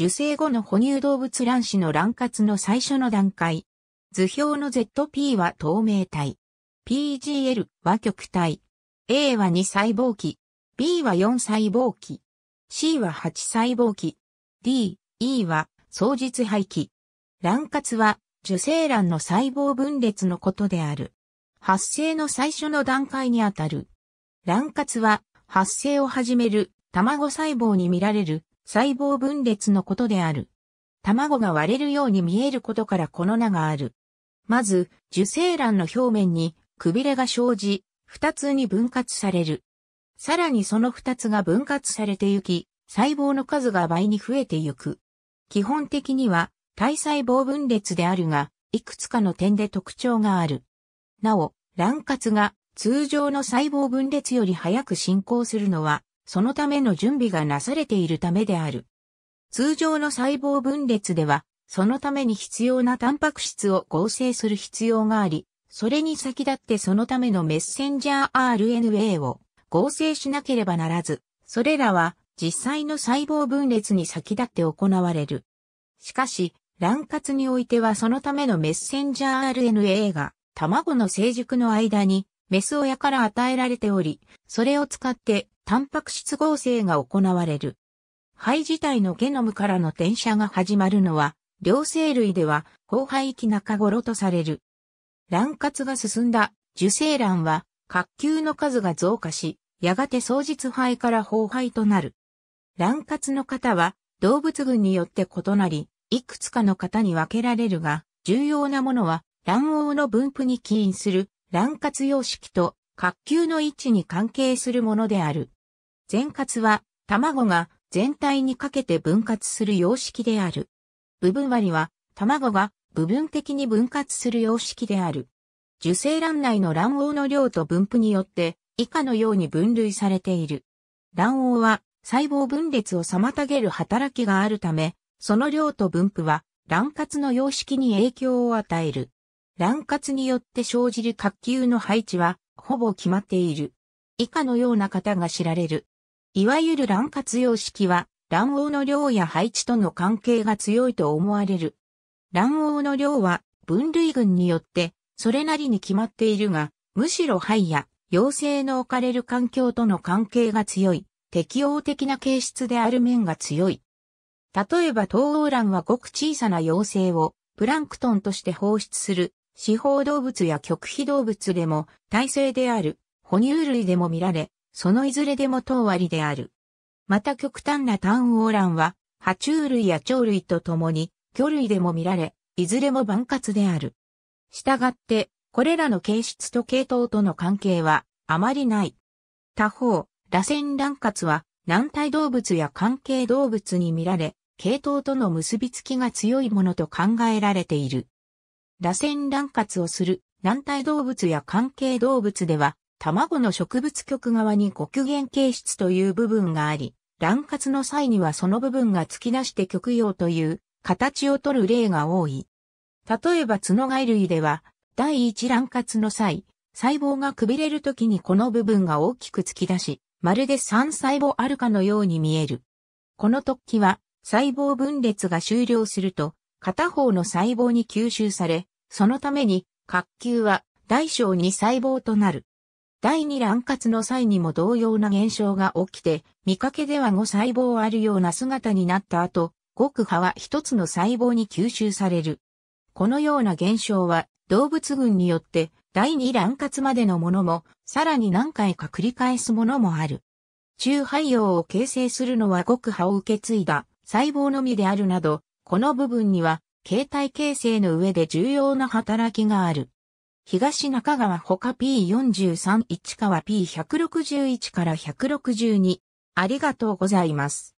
受精後の哺乳動物卵子の卵活の最初の段階。図表の ZP は透明体。PGL は極体。A は2細胞期。B は4細胞期。C は8細胞期。D、E は双日廃棄。卵活は受精卵の細胞分裂のことである。発生の最初の段階にあたる。卵活は発生を始める卵細胞に見られる細胞分裂のことである。卵が割れるように見えることからこの名がある。まず、受精卵の表面にくびれが生じ、二つに分割される。さらにその二つが分割されてゆき、細胞の数が倍に増えてゆく。基本的には体細胞分裂であるが、いくつかの点で特徴がある。なお、卵割が通常の細胞分裂より早く進行するのはそのための準備がなされているためである。通常の細胞分裂では、そのために必要なタンパク質を合成する必要があり、それに先立ってそのためのメッセンジャー RNA を合成しなければならず、それらは実際の細胞分裂に先立って行われる。しかし、卵活においてはそのためのメッセンジャー RNA が卵の成熟の間にメス親から与えられており、それを使ってタンパク質合成が行われる。肺自体のゲノムからの転写が始まるのは、両生類では、後輩期中頃とされる。卵活が進んだ受精卵は、核球の数が増加し、やがて双日肺から後肺となる。卵活の型は、動物群によって異なり、いくつかの型に分けられるが、重要なものは、卵黄の分布に起因する卵活様式と、核球の位置に関係するものである。全割は、卵が全体にかけて分割する様式である。部分割は、卵が部分的に分割する様式である。受精卵内の卵黄の量と分布によって、以下のように分類されている。卵黄は、細胞分裂を妨げる働きがあるため、その量と分布は、卵活の様式に影響を与える。卵割によって生じる核球の配置は、ほぼ決まっている。以下のような方が知られる。いわゆる卵活用式は、卵黄の量や配置との関係が強いと思われる。卵黄の量は分類群によってそれなりに決まっているが、むしろ肺や陽性の置かれる環境との関係が強い、適応的な形質である面が強い。例えば東欧卵はごく小さな妖精をプランクトンとして放出する、四方動物や極秘動物でも、耐性である、哺乳類でも見られ、そのいずれでも等割である。また極端な単オーランは、爬虫類や鳥類と共に、魚類でも見られ、いずれも万活である。したがって、これらの形質と系統との関係は、あまりない。他方、螺旋卵活は、軟体動物や関係動物に見られ、系統との結びつきが強いものと考えられている。螺旋卵活をする軟体動物や関係動物では、卵の植物局側に極限形質という部分があり、卵活の際にはその部分が突き出して極用という形をとる例が多い。例えばツノガイ類では、第一卵活の際、細胞がくびれる時にこの部分が大きく突き出し、まるで3細胞あるかのように見える。この突起は、細胞分裂が終了すると、片方の細胞に吸収され、そのために、角球は大小2細胞となる。第二卵活の際にも同様な現象が起きて、見かけでは5細胞あるような姿になった後、極波は一つの細胞に吸収される。このような現象は、動物群によって第二卵活までのものも、さらに何回か繰り返すものもある。中肺葉を形成するのは極波を受け継いだ細胞のみであるなど、この部分には、形態形成の上で重要な働きがある。東中川ほか P43 市川 P161 から162。ありがとうございます。